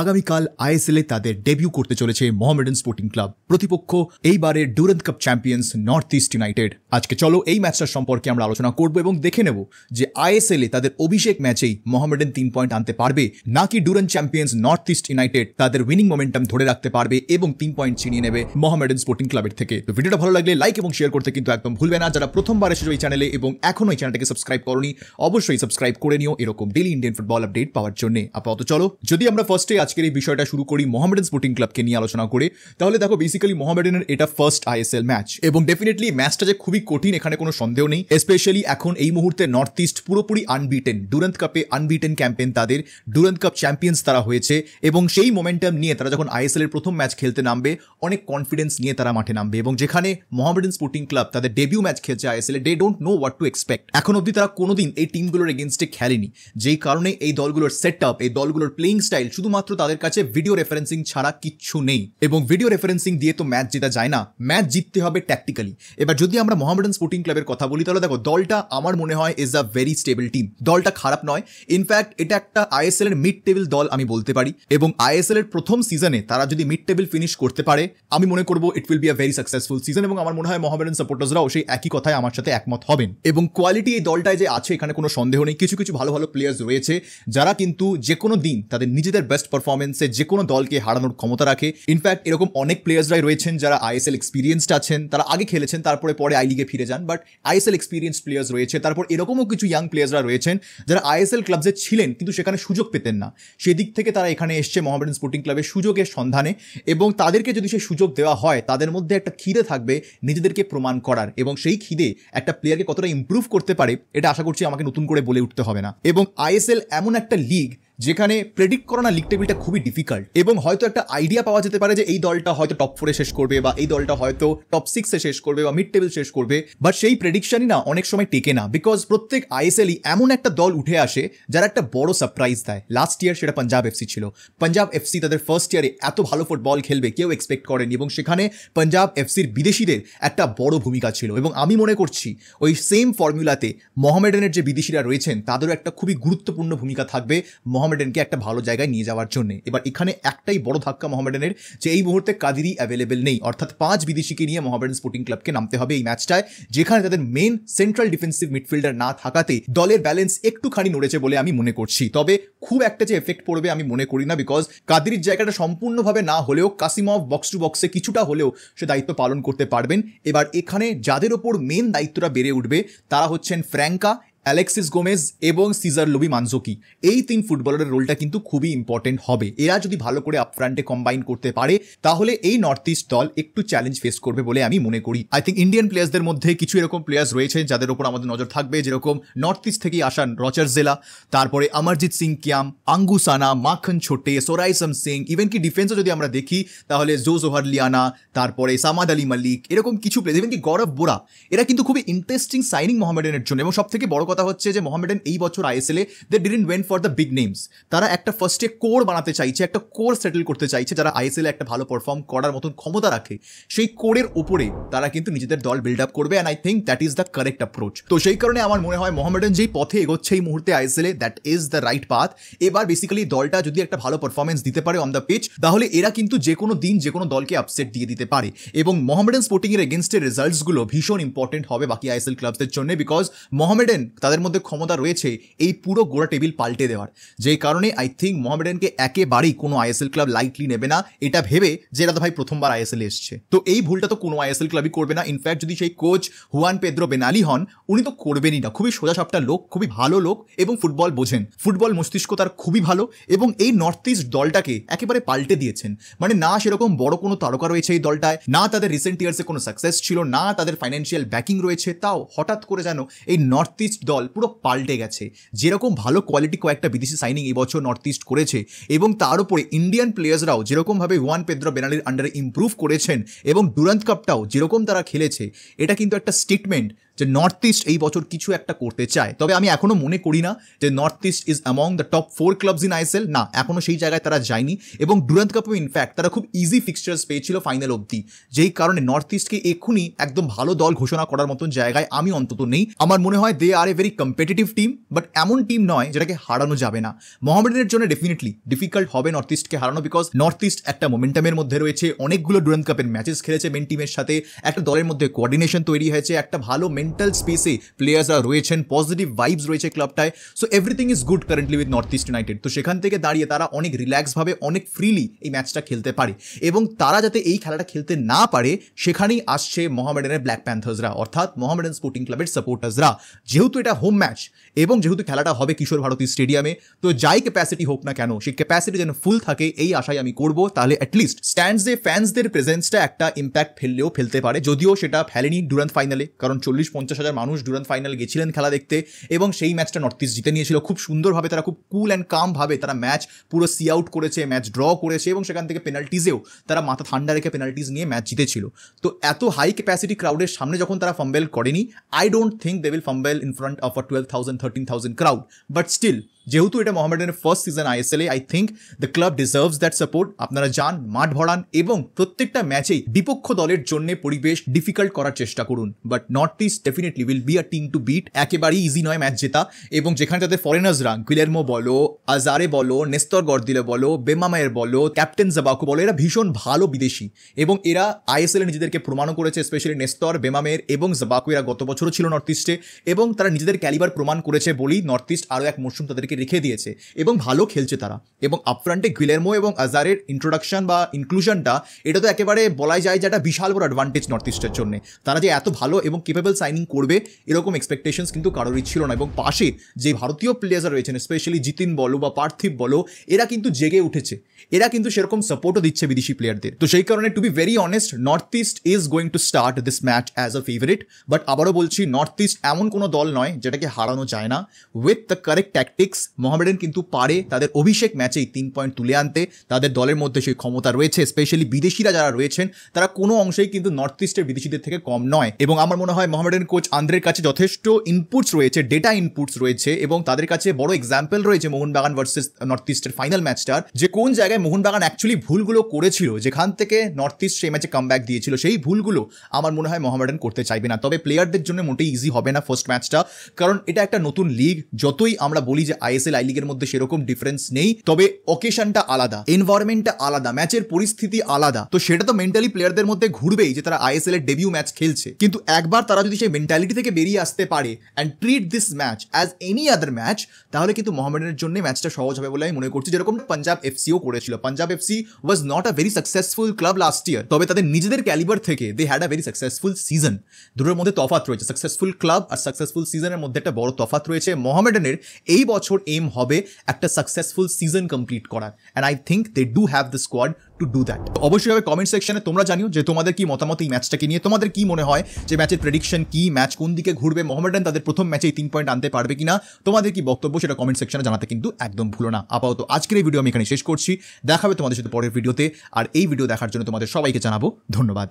আগামীকাল আইএসএল এ তাদের ডেবিউ করতে চলেছে মোহামেডান স্পোর্টিং ক্লাব প্রতিপক্ষ এইবারে Durand cup champions North East United আজকে চলো এই ম্যাচটার সম্পর্কে আমরা আলোচনা করব এবং দেখে নেব যে আইএসএল এ তাদের অভিষেক ম্যাচেই মোহামেডান তিন পয়েন্ট আনতে পারবে নাকি Durand champions North East United তাদের উইনিং মোমেন্টাম ধরে রাখতে পারবে এবং তিন পয়েন্ট ছিনিয়ে নেবে মোহামেডান স্পোর্টিং ক্লাবের থেকে তো ভিডিওটা ভালো লাগলে লাইক এবং শেয়ার করতে কিন্তু একদম ভুলবে না যারা প্রথমবার এসেছো এই চ্যানেলে এবং এখনো এই চ্যানেলটাকে সাবস্ক্রাইব করনি অবশ্যই সাবস্ক্রাইব করে নিও এরকম ডেলি ইন্ডিয়ান ফুটবল আপডেট পাওয়ার জন্য আপাতত চলো যদি আমরা ফার্স্টে আজকের এই বিষয়টা শুরু করি মোহামেডান স্পোর্টিং ক্লাবকে নিয়ে আলোচনা করে তাহলে দেখো বেসিক্যালি মোহামেডানের এটা ফার্স্ট আইএসএল ম্যাচ এবং ডেফিনেটলি ম্যাচটা যে খুবই কঠিন এখানে কোনো সন্দেহ নেই স্পেশালি এখন এই মুহূর্তে নর্থ ইস্ট পুরোপুরি আনবিটেন ডুরান্ত কাপে আনবিটেন ক্যাম্পেন তাদের ডুরান্ত কাপ চ্যাম্পিয়ন্স তারা হয়েছে এবং সেই মোমেন্টাম নিয়ে তারা যখন আইএসএল এর প্রথম ম্যাচ খেলতে নামবে অনেক কনফিডেন্স নিয়ে তারা মাঠে নামবে এবং যেখানে মোহামেডান স্পোর্টিং ক্লাব তাদের ডেবিউ ম্যাচ খেলছে ISL they don't know what to expect এখন অব্দি তারা কোনোদিন এই টিমগুলোর এগেনস্টে খেলেনি যেই কারণে এই দলগুলোর সেট আপ এই দলগুলোর প্লেইং স্টাইল শুধুমাত্র তাদের কাছে ভিডিও রেফারেন্সিং ছাড়া কিচ্ছু নেই এবং ভিডিও রেফারেন্সিং দিয়ে তো ম্যাচ জেতা যায় না ম্যাচ জিততে হবে ট্যাকটিক্যালি এবার যদি আমরা মোহামেডান স্পোর্টিং ক্লাবের কথা বলি তাহলে দেখো দলটা আমার মনে হয় is a very stable team দলটা খারাপ নয় ইনফ্যাক্ট এটা একটা আইএসএল এর মিড টেবিল দল আমি বলতে পারি এবং আইএসএল এর প্রথম সিজনে তারা যদি মিড টেবিল ফিনিশ করতে পারে আমি মনে করবো it will be a very successful season এবং আমার মনে হয় মোহামেডান সাপোর্টার্সরাও সেই একই কথায় আমার সাথে একমত হবেন এবং কোয়ালিটি এই দলটায় যে আছে এখানে কোনো সন্দেহ নেই কিছু কিছু ভালো ভালো প্লেয়ার্স রয়েছে যারা কিন্তু যে কোনো দিন তাদের নিজেদের বেস্ট পারফরমেন্সে যে কোনো দলকে হারানোর ক্ষমতা রাখে ইনফ্যাক্ট এরকম অনেক প্লেয়ার্সরাই রয়েছেন যারা আইএসএল এক্সপিরিয়েন্সড আছেন তারা আগে খেলেছেন তারপরে পরে আই লিগে ফিরে যান বাট আইএসএল এক্সপিরিয়েন্স প্লেয়ার্স রয়েছে তারপর এরকমও কিছু ইয়াং প্লেয়ার্সরা রয়েছেন যারা আইএসএল ক্লাবসে ছিলেন কিন্তু সেখানে সুযোগ পেতেন না সেদিক থেকে তারা এখানে এসছে মোহামেডান স্পোর্টিং ক্লাবের সুযোগের সন্ধানে এবং তাদেরকে যদি সে সুযোগ দেওয়া হয় তাদের মধ্যে একটা খিদে থাকবে নিজেদেরকে প্রমাণ করার এবং সেই খিদে একটা প্লেয়ারকে কতটা ইম্প্রুভ করতে পারে এটা আশা করছি আমাকে নতুন করে বলে উঠতে হবে না এবং আইএসএল এমন একটা লিগ যেখানে প্রেডিক্ট করা না লিগ টেবিলটা খুবই ডিফিকাল্ট এবং হয়তো একটা আইডিয়া পাওয়া যেতে পারে যে এই দলটা হয়তো টপ ফোরে শেষ করবে বা এই দলটা হয়তো টপ সিক্সে শেষ করবে বা মিড টেবিল শেষ করবে বাট সেই প্রেডিকশনই না অনেক সময় টেকে না বিকজ প্রত্যেক আইএসএলই এমন একটা দল উঠে আসে যারা একটা বড় সারপ্রাইজ দেয় লাস্ট ইয়ার সেটা পাঞ্জাব এফসি ছিল পাঞ্জাব এফসি তাদের ফার্স্ট ইয়ারে এত ভালো ফুটবল খেলবে কেউ এক্সপেক্ট করেনি এবং সেখানে পাঞ্জাব এফসির বিদেশিদের একটা বড় ভূমিকা ছিল এবং আমি মনে করছি ওই সেম ফর্মুলাতে মহমেডানের যে বিদেশিরা রয়েছেন তাদেরও একটা খুবই গুরুত্বপূর্ণ ভূমিকা থাকবে মোহামেডেনকে একটা ভালো জায়গায় নিয়ে যাওয়ার জন্য এবার এখানে একটাই বড় ধাক্কা মোহামেডেনের যে এই মুহূর্তে কাদিরি অ্যাভেলেবেল নেই অর্থাৎ পাঁচ বিদেশিকে নিয়ে মোহামেডেন স্পোর্টিং ক্লাবকে নামতে হবে এই ম্যাচটায় যেখানে তাদের মেন সেন্ট্রাল ডিফেন্সিভ মিডফিল্ডার না থাকাতে দলের ব্যালেন্স একটুখানি নড়েছে বলে আমি মনে করছি তবে খুব একটা যে এফেক্ট পড়বে আমি মনে করি না বিকজ কাদির জায়গাটা সম্পূর্ণভাবে না হলেও কাসিমভ বক্স টু বক্সে কিছুটা হলেও সে দায়িত্ব পালন করতে পারবেন এবার এখানে যাদের ওপর মেন দায়িত্বটা বেড়ে উঠবে তারা হচ্ছেন ফ্র্যাঙ্কা অ্যালেক্সিস গোমেজ এবং সিজার লোবি মানজোকি এই তিন ফুটবলারের রোলটা কিন্তু খুবই ইম্পর্টেন্ট হবে এরা যদি ভালো করে ফ্রান্টে কম্বাইন করতে পারে তাহলে এই নর্থ ইস্ট দল একটু চ্যালেঞ্জ ফেস করবে বলে আমি মনে করি আই থিঙ্ক ইন্ডিয়ান প্লেয়ার্সদের মধ্যে কিছু এরকম প্লেয়ার্স রয়েছে যাদের ওপর আমাদের নজর থাকবে যেরকম নর্থ ইস্ট থেকেই আসা রচার জেলা তারপরে অমরজিৎ সিং কিয়াম আঙ্গুসানা মাখন ছোটে সোরাইসম সিং ইভেন কি ডিফেন্সও যদি আমরা দেখি তাহলে জো জোহার লিয়ানা তারপরে সামাদ আলী মালিক এরকম কিছু প্লেয়ার ইভেন কি গৌরব বোরা এরা কিন্তু খুবই ইন্টারেস্টিং সাইনিং মোহামেডানের জন্য এবং সব থেকে বড় কথা হচ্ছে যে মোহামেডান এই বছর আইএসএলে they didn't went for the big names তারা একটা ফার্স্টে কোর বানাতে চাইছে একটা কোর সেটেল করতে চাইছে যারা আইএসএলে একটা ভালো পারফর্ম করার মতন ক্ষমতা রাখে সেই কোরের উপরে তারা কিন্তু নিজেদের দল বিল্ড আপ করবে and I think that is the correct approach তো সেই কারণে আমার মনে হয় মোহামেডান যেই পথে এগোচ্ছে এই মুহূর্তে আইএসএলে that is the right path এবার বেসিক্যালি দলটা যদি একটা ভালো পারফরমেন্স দিতে পারে অন দ্য পিচ তাহলে এরা কিন্তু যে কোনো দিন যে কোনো দলকে আপসেট দিয়ে দিতে পারে এবং মোহামেডান স্পোর্টিংয়ের এগেনস্টের রেজাল্টসগুলো ভীষণ ইম্পর্টেন্ট হবে বাকি আইএসএল ক্লাবসদের জন্য বিকজ মোহামেডান তাদের মধ্যে ক্ষমতা রয়েছে এই পুরো গোড়া টেবিল পাল্টে দেওয়ার যেই কারণে আই থিঙ্ক মোহামেডানকে একেবারেই কোনো আইএসএল ক্লাব লাইটলি নেবে না এটা ভেবে যে এটা তো ভাই প্রথমবার আইএসএল এসছে তো এই ভুলটা তো কোনো আইএসএল ক্লাবই করবে না ইনফ্যাক্ট যদি সেই কোচ হুয়ান পেদ্রো বেনালি হন উনি তো করবেনই না খুবই সোজাসাপটা লোক খুবই ভালো লোক এবং ফুটবল বোঝেন ফুটবল মস্তিষ্ক তার খুবই ভালো এবং এই নর্থ ইস্ট দলটাকে একেবারে পাল্টে দিয়েছেন মানে না সেরকম বড় কোনো তারকা রয়েছে এই দলটায় না তাদের রিসেন্ট ইয়ার্সে কোনো সাকসেস ছিল না তাদের ফাইন্যান্সিয়াল ব্যাকিং রয়েছে তাও হঠাৎ করে যেন এই নর্থ ইস্ট দল পুরো পাল্টে গেছে যেরকম ভালো কোয়ালিটি কয়েকটা বিদেশি সাইনিং এবছর নর্থ ইস্ট করেছে এবং তার উপরে ইন্ডিয়ান প্লেয়ার্সরাও যেরকমভাবে ওয়ান পেদ্র বেনালির আন্ডারে ইম্প্রুভ করেছেন এবং ডুরান্ত কাপটাও যেরকম তারা খেলেছে এটা কিন্তু একটা স্টেটমেন্ট যে নর্থ ইস্ট এই বছর কিছু একটা করতে চায় তবে আমি এখনও মনে করি না যে North East is among the top four clubs in ISL না এখনও সেই জায়গায় তারা যায়নি এবং ডুরান্ত কাপও ইনফ্যাক্ট তারা খুব ইজি ফিক্সচার্স পেয়েছিল ফাইনাল অবধি যেই কারণে নর্থ ইস্টকে এখনই একদম ভালো দল ঘোষণা করার মতন জায়গায় আমি অন্তত নেই আমার মনে হয় they are a very competitive team but এমন টিম নয় যেটাকে হারানো যাবে না মোহামেডানের জন্য ডেফিনেটলি ডিফিকাল্ট হবে নর্থ ইস্টকে হারানো বিকজ নর্থ ইস্ট একটা মোমেন্টামের মধ্যে রয়েছে অনেকগুলো ডুরান্ত কাপের ম্যাচেস খেলেছে মেন টিমের সাথে একটা দলের মধ্যে কোয়ার্ডিনেশন তৈরি হয়েছে একটা ভালো মেন মেন্টাল স্পেসে প্লেয়ার্স আর রয়েছেন পজিটিভ ভাইবস রয়েছে ক্লাবটায় so everything is good currently with North East United তো সেখান থেকে দাঁড়িয়ে তারা অনেক রিল্যাক্সভাবে অনেক ফ্রিলি এই ম্যাচটা খেলতে পারে এবং তারা যাতে এই খেলাটা খেলতে না পারে সেখানেই আসছে মহামেডেনের ব্ল্যাক প্যান্থার্সরা অর্থাৎ মোহামেডান স্পোর্টিং ক্লাবের সাপোর্টার্সরা যেহেতু এটা হোম ম্যাচ এবং যেহেতু খেলাটা হবে কিশোর ভারতী স্টেডিয়ামে তো যাই ক্যাপাসিটি হোক না কেন সেই ক্যাপাসিটি যেন ফুল থাকে এই আশাই আমি করব তাহলে অ্যাটলিস্ট স্ট্যান্ডসে ফ্যান্সদের প্রেজেন্সটা একটা ইম্প্যাক্ট ফেললেও ফেলতে পারে যদিও সেটা ফেলেনি ডুরান্ত ফাইনালে কারণ চল্লিশ পঞ্চাশ হাজার মানুষ ডুরান্ড ফাইনাল গেছিলেন খেলা দেখতে এবং সেই ম্যাচটা নর্থ ইস্ট জিতে নিয়েছিল খুব সুন্দরভাবে তারা খুব কুল অ্যান্ড কামভাবে তারা ম্যাচ পুরো সি আউট করেছে ম্যাচ ড্র করেছে এবং সেখান থেকে পেনাল্টিজেও তারা মাথা ঠান্ডা রেখে পেনাল্টিজ নিয়ে ম্যাচ জিতেছিল তো এত হাই ক্যাপাসিটি ক্রাউডের সামনে যখন তারা ফম্বেল করেনি I don't think they will fumble in front of a twelve thousand thirteen thousand crowd but still যেহেতু এটা মহামেডানের first season ISL I think the club deserves that support আপনারা যান মাঠ ভরান এবং প্রত্যেকটা ম্যাচেই বিপক্ষ দলের জন্য পরিবেশ ডিফিকাল্ট করার চেষ্টা করুন but North East definitely will be a team to beat একেবারেই ইজি নয় ম্যাচ জেতা এবং যেখানে তাদের ফরেনার্সরা গুলেরমো বলো আজারে বলো নেস্তর গর্দিলে বলো বেমামায়ের বলো ক্যাপ্টেন জাবাকু বলো এরা ভীষণ ভালো বিদেশি এবং এরা আইএসএল এ নিজেদেরকে প্রমাণও করেছে স্পেশালি নেস্তর বেমামের এবং জাবাকু এরা গত বছরও ছিল নর্থ ইস্টে এবং তারা নিজেদের ক্যালিবার প্রমাণ করেছে বলেই নর্থ ইস্ট আরও এক মরশুম তাদেরকে তাদেরকে রেখে দিয়েছে এবং ভালো খেলছে তারা এবং আপফ্রান্টে গিলেরমো এবং আজারের ইন্ট্রোডাকশন বা ইনক্লুশনটা এটা তো একেবারে বলাই যায় যে একটা বিশাল বড় অ্যাডভান্টেজ নর্থ ইস্টের জন্য তারা যে এত ভালো এবং কেপেবল সাইনিং করবে এরকম এক্সপেকটেশনস কিন্তু কারোরই ছিল না এবং পাশে যে ভারতীয় প্লেয়াররা রয়েছেন স্পেশালি জিতিন বলো বা পার্থিব বলো এরা কিন্তু জেগে উঠেছে এরা কিন্তু সেরকম সাপোর্টও দিচ্ছে বিদেশি প্লেয়ারদের তো সেই কারণে to be very honest North East is going to start this match as a favourite but আবারও বলছি নর্থ ইস্ট এমন কোনো দল নয় যেটাকে হারানো যায় না with the correct tactics Mohammedan কিন্তু পারে তাদের অভিষেক ম্যাচেই তিন পয়েন্ট তুলে আনতে তাদের দলের মধ্যে সেই ক্ষমতা রয়েছে স্পেশালি বিদেশিরা যারা রয়েছেন তারা কোনো অংশেই কিন্তু নর্থ ইস্টের বিদেশিদের থেকে কম নয় এবং আমার মনে হয় মহামেডান কোচ আন্দ্রের কাছে যথেষ্ট ইনপুটস রয়েছে ডেটা ইনপুটস রয়েছে এবং তাদের কাছে বড় এক্সাম্পল রয়েছে মোহনবাগান ভার্সেস নর্থ ইস্টের ফাইনাল ম্যাচটার যে কোন জায়গায় মোহনবাগান অ্যাকচুয়ালি ভুলগুলো করেছিল যেখান থেকে নর্থ ইস্ট সেই ম্যাচে কাম দিয়েছিল সেই ভুলগুলো আমার মনে হয় মহামেডান করতে চাইবে না তবে প্লেয়ারদের জন্য মোটেই ইজি হবে না ফার্স্ট ম্যাচটা কারণ এটা একটা নতুন লিগ যতই আমরা বলি যে আই আইএসএল আই লিগের মধ্যে সেরকম ডিফারেন্স নেই তবে অকেশনটা আলাদা এনভায়রনমেন্টটা আলাদা ম্যাচের পরিস্থিতি আলাদা তো সেটা তো মেন্টালি প্লেয়ারদের মধ্যে ঘুরবেই যে তারা আইএসএল এর ডেবিউ ম্যাচ খেলছে কিন্তু একবার তারা যদি সেই মেন্টালিটি থেকে বেরিয়ে আসতে পারে and treat this match as any other match তাহলে কিন্তু মোহামেডানের জন্য ম্যাচটা সহজ হবে বলে আমি মনে করছি যেরকম পাঞ্জাব এফসিও করেছিল Punjab FC was not a very successful club last year তবে তাদের নিজেদের ক্যালিবার থেকে they had a very successful season দুটোর মধ্যে তফাত রয়েছে সাকসেসফুল ক্লাব আর সাকসেসফুল সিজনের মধ্যে একটা বড় তফাত রয়েছে মোহামেডানের এই বছর এম হবে একটা সাকসেসফুল সিজন কমপ্লিট করার and I think they do have the squad to do that অবশ্যই হবে কমেন্ট সেকশনে তোমরা জানিও যে তোমাদের কি মতামত এই ম্যাচটাকে নিয়ে তোমাদের কি মনে হয় যে ম্যাচের প্রেডিকশন কি ম্যাচ কোন দিকে ঘুরবে মোহামেডান তাদের প্রথম ম্যাচে এই তিন পয়েন্ট আনতে পারবে কিনা তোমাদের কি বক্তব্য সেটা কমেন্ট সেকশনে জানাতে কিন্তু একদম ভুলো না আপাতত আজকের এই ভিডিও আমি এখানে শেষ করছি দেখাবে তোমাদের সাথে পরের ভিডিওতে আর এই ভিডিও দেখার জন্য তোমাদের সবাইকে জানাবো ধন্যবাদ